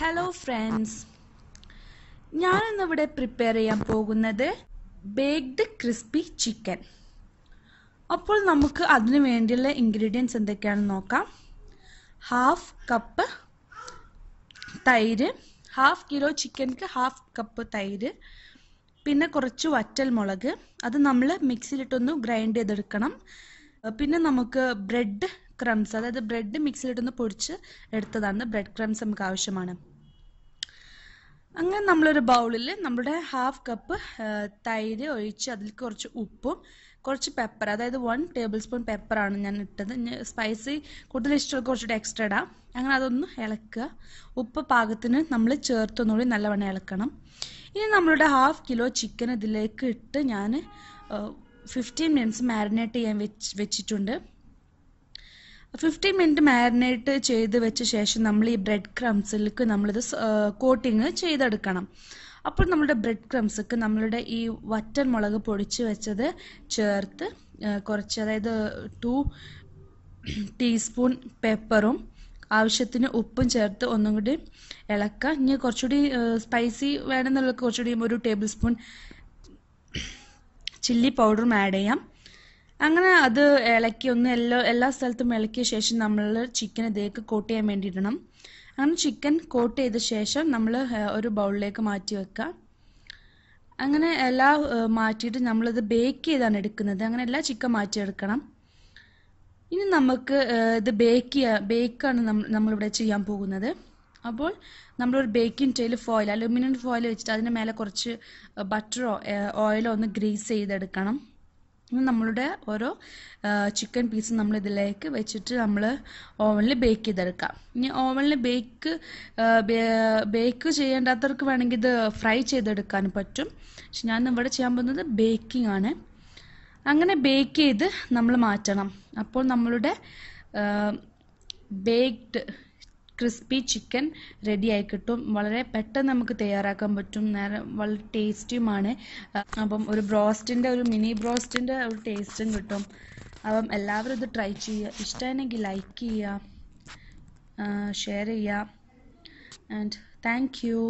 hello friends ഞാൻ prepare ചെയ്യാൻ പോകുന്നത് ബേക്ക്ഡ് ക്രിസ്പി ചിക്കൻ അപ്പോൾ നമുക്ക് അതിന് വേണ്ടിയുള്ള ഇൻഗ്രീഡിയൻസ് എന്തൊക്കെയാണെന്ന് നോക്കാം ഹാഫ് കപ്പ് തൈര് ഹാഫ് കിലോ ചിക്കൻക്ക് ഹാഫ് കപ്പ് തൈര് പിന്നെ കുറച്ച് വറ്റൽ മുളക് അത് നമ്മൾ മിക്സിയിലിട്ടൊന്ന് ഗ്രൈൻഡ് ചെയ്തെടുക്കണം പിന്നെ നമുക്ക് ബ്രെഡ് ക്രംസ് അതായത് ബ്രെഡ് മിക്സിയിലിട്ടൊന്ന് പൊടിച്ച് എടുത്തതാണ് ബ്രെഡ് ക്രംസ് നമുക്ക് ആവശ്യമാണ് അങ്ങനെ നമ്മളൊരു ബൗളിൽ നമ്മുടെ ഹാഫ് കപ്പ് തൈര് ഒഴിച്ച് അതിൽ കുറച്ച് ഉപ്പും കുറച്ച് പെപ്പർ അതായത് വൺ ടേബിൾ സ്പൂൺ പെപ്പറാണ് ഞാൻ ഇട്ടത് സ്പൈസി കൂടുതൽ ഇഷ്ടമുള്ള കുറച്ചുകൂടി എക്സ്ട്രാ ഇടാം അങ്ങനെ അതൊന്ന് ഇളക്കുക ഉപ്പ് പാകത്തിന് നമ്മൾ ചേർത്തൊന്നുകൂടി നല്ലവണ്ണം ഇളക്കണം ഇനി നമ്മളുടെ ഹാഫ് കിലോ ചിക്കൻ ഇതിലേക്ക് ഇട്ട് ഞാൻ ഫിഫ്റ്റീൻ മിനിറ്റ്സ് മാരിനേറ്റ് ചെയ്യാൻ വെച്ച് വെച്ചിട്ടുണ്ട് ഫിഫ്റ്റീൻ മിനിറ്റ് മാരിനേറ്റ് ചെയ്ത് വെച്ച ശേഷം നമ്മൾ ഈ ബ്രെഡ് ക്രംസിലേക്ക് നമ്മളിത് കോട്ടിങ് ചെയ്തെടുക്കണം അപ്പോൾ നമ്മുടെ ബ്രെഡ് ക്രംസ്ക്ക് നമ്മളുടെ ഈ വറ്റൽ മുളക് പൊടിച്ച് വെച്ചത് ചേർത്ത് കുറച്ച് അതായത് ടു ടീസ്പൂൺ പെപ്പറും ആവശ്യത്തിന് ഉപ്പും ചേർത്ത് ഒന്നും കൂടി ഇളക്കുക ഇനി കുറച്ചുകൂടി സ്പൈസി വേണമെന്നുള്ള കുറച്ചുകൂടി ഒരു ടേബിൾ സ്പൂൺ ചില്ലി പൗഡറും ആഡ് ചെയ്യാം അങ്ങനെ അത് ഇളക്കി ഒന്ന് എല്ലാ എല്ലാ സ്ഥലത്തും ഇളക്കിയ ശേഷം നമ്മൾ ചിക്കൻ ഇതേക്ക് കോട്ട് ചെയ്യാൻ വേണ്ടിയിടണം അങ്ങനെ ചിക്കൻ കോട്ട് ചെയ്ത ശേഷം നമ്മൾ ഒരു ബൗളിലേക്ക് മാറ്റി വെക്കുക അങ്ങനെ എല്ലാം മാറ്റിയിട്ട് നമ്മളിത് ബേക്ക് ചെയ്താണ് എടുക്കുന്നത് അങ്ങനെ എല്ലാ ചിക്കൻ മാറ്റിയെടുക്കണം ഇനി നമുക്ക് ഇത് ബേക്ക് ചെയ്യുക ബേക്കാണ് നമ്മളിവിടെ ചെയ്യാൻ പോകുന്നത് അപ്പോൾ നമ്മളൊരു baking tile foil aluminium foil വെച്ചിട്ട് അതിൻ്റെ മേലെ കുറച്ച് ബട്ടറോ ഓയിലോ ഒന്ന് ഗ്രീസ് ചെയ്തെടുക്കണം നമ്മളുടെ ഓരോ ചിക്കൻ പീസ് നമ്മൾ ഇതിലേക്ക് വെച്ചിട്ട് നമ്മൾ ഓവനിൽ ബേക്ക് ചെയ്തെടുക്കാം ഇനി ഓവനിൽ ബേക്ക് ബേക്ക് ചെയ്യേണ്ടാത്തവർക്ക് വേണമെങ്കിൽ ഇത് ഫ്രൈ ചെയ്തെടുക്കാൻ പറ്റും പക്ഷെ ഞാൻ ഇവിടെ ചെയ്യാൻ പോകുന്നത് ബേക്കിംഗ് ആണ് അങ്ങനെ ബേക്ക് ചെയ്ത് നമ്മൾ മാറ്റണം അപ്പോൾ നമ്മളുടെ ബേക്ക്ഡ് ക്രിസ്പി ചിക്കൻ ആയി കിട്ടും വളരെ പെട്ടെന്ന് നമുക്ക് തയ്യാറാക്കാൻ പറ്റും നേരെ വളരെ ടേസ്റ്റിയുമാണ് അപ്പം ഒരു ബ്രോസ്റ്റിൻ്റെ ഒരു മിനി ബ്രോസ്റ്റിൻ്റെ ഒരു ടേസ്റ്റും കിട്ടും അപ്പം എല്ലാവരും ഇത് ട്രൈ ചെയ്യുക ഇഷ്ടമാണെങ്കിൽ ലൈക്ക് ചെയ്യുക ഷെയർ ചെയ്യുക ആൻഡ് താങ്ക് യു